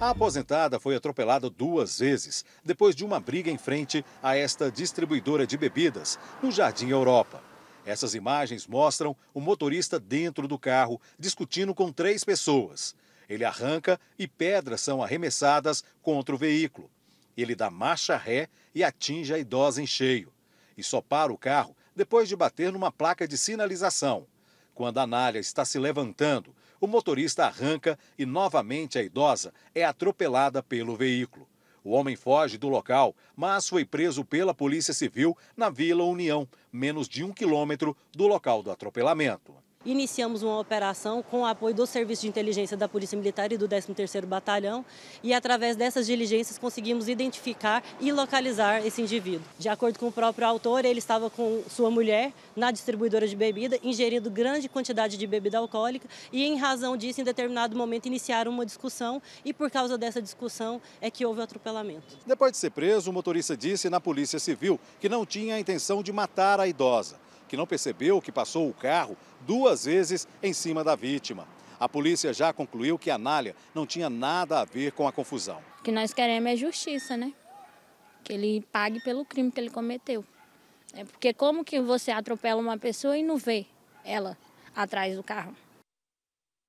A aposentada foi atropelada duas vezes, depois de uma briga em frente a esta distribuidora de bebidas, no Jardim Europa. Essas imagens mostram o motorista dentro do carro, discutindo com três pessoas. Ele arranca e pedras são arremessadas contra o veículo. Ele dá marcha ré e atinge a idosa em cheio. E só para o carro depois de bater numa placa de sinalização. Quando a Anália está se levantando o motorista arranca e novamente a idosa é atropelada pelo veículo. O homem foge do local, mas foi preso pela Polícia Civil na Vila União, menos de um quilômetro do local do atropelamento iniciamos uma operação com o apoio do Serviço de Inteligência da Polícia Militar e do 13º Batalhão e através dessas diligências conseguimos identificar e localizar esse indivíduo. De acordo com o próprio autor, ele estava com sua mulher na distribuidora de bebida, ingerindo grande quantidade de bebida alcoólica e em razão disso, em determinado momento, iniciaram uma discussão e por causa dessa discussão é que houve o atropelamento. Depois de ser preso, o motorista disse na Polícia Civil que não tinha a intenção de matar a idosa que não percebeu que passou o carro duas vezes em cima da vítima. A polícia já concluiu que a Nália não tinha nada a ver com a confusão. O que nós queremos é justiça, né? Que ele pague pelo crime que ele cometeu. É porque como que você atropela uma pessoa e não vê ela atrás do carro?